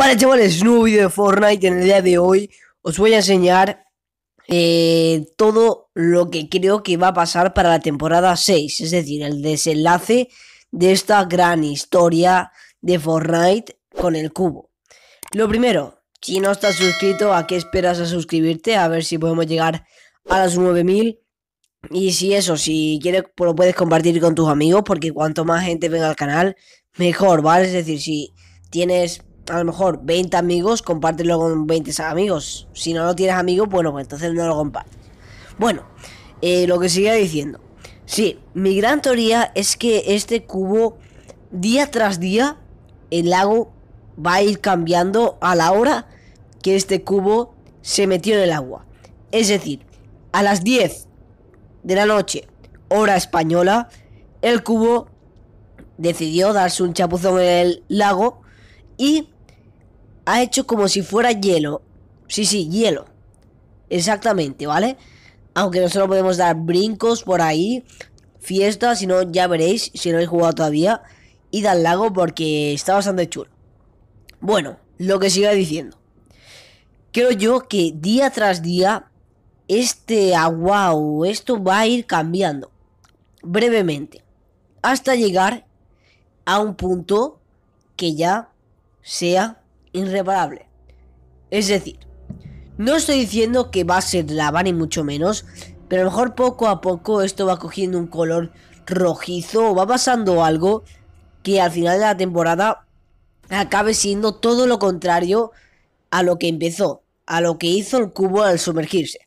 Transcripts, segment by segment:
Vale, chavales, nuevo vídeo de Fortnite en el día de hoy os voy a enseñar eh, todo lo que creo que va a pasar para la temporada 6, es decir, el desenlace de esta gran historia de Fortnite con el cubo. Lo primero, si no estás suscrito, ¿a qué esperas a suscribirte? A ver si podemos llegar a las 9000. Y si eso, si quieres, pues lo puedes compartir con tus amigos, porque cuanto más gente venga al canal, mejor, ¿vale? Es decir, si tienes a lo mejor 20 amigos, compártelo con 20 amigos. Si no lo tienes amigo... bueno, pues entonces no lo compartes. Bueno, eh, lo que seguía diciendo. Sí, mi gran teoría es que este cubo, día tras día, el lago va a ir cambiando a la hora que este cubo se metió en el agua. Es decir, a las 10 de la noche, hora española, el cubo decidió darse un chapuzón en el lago y ha hecho como si fuera hielo. Sí, sí, hielo. Exactamente, ¿vale? Aunque nosotros podemos dar brincos por ahí, fiestas, si no, ya veréis, si no habéis jugado todavía, id al lago porque está bastante chulo. Bueno, lo que sigue diciendo. Creo yo que día tras día, este agua o esto va a ir cambiando brevemente hasta llegar a un punto que ya sea irreparable. Es decir, no estoy diciendo que va a ser lava y mucho menos, pero a lo mejor poco a poco esto va cogiendo un color rojizo o va pasando algo que al final de la temporada acabe siendo todo lo contrario a lo que empezó, a lo que hizo el cubo al sumergirse.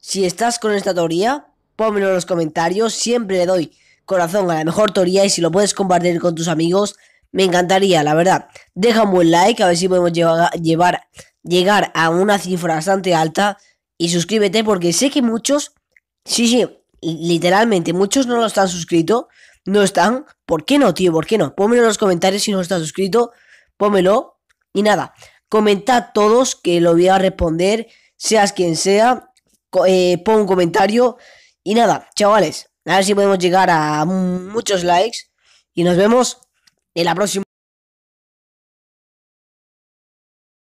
Si estás con esta teoría, pónmelo en los comentarios, siempre le doy corazón a la mejor teoría y si lo puedes compartir con tus amigos, me encantaría, la verdad. Deja un buen like, a ver si podemos llegar a una cifra bastante alta. Y suscríbete porque sé que muchos, sí, sí, literalmente muchos no lo están suscrito. No están. ¿Por qué no, tío? ¿Por qué no? Pónmelo en los comentarios si no estás suscrito. Pónmelo. Y nada, comentad todos que lo voy a responder, seas quien sea. Eh, pon un comentario. Y nada, chavales, a ver si podemos llegar a muchos likes. Y nos vemos en la próxima.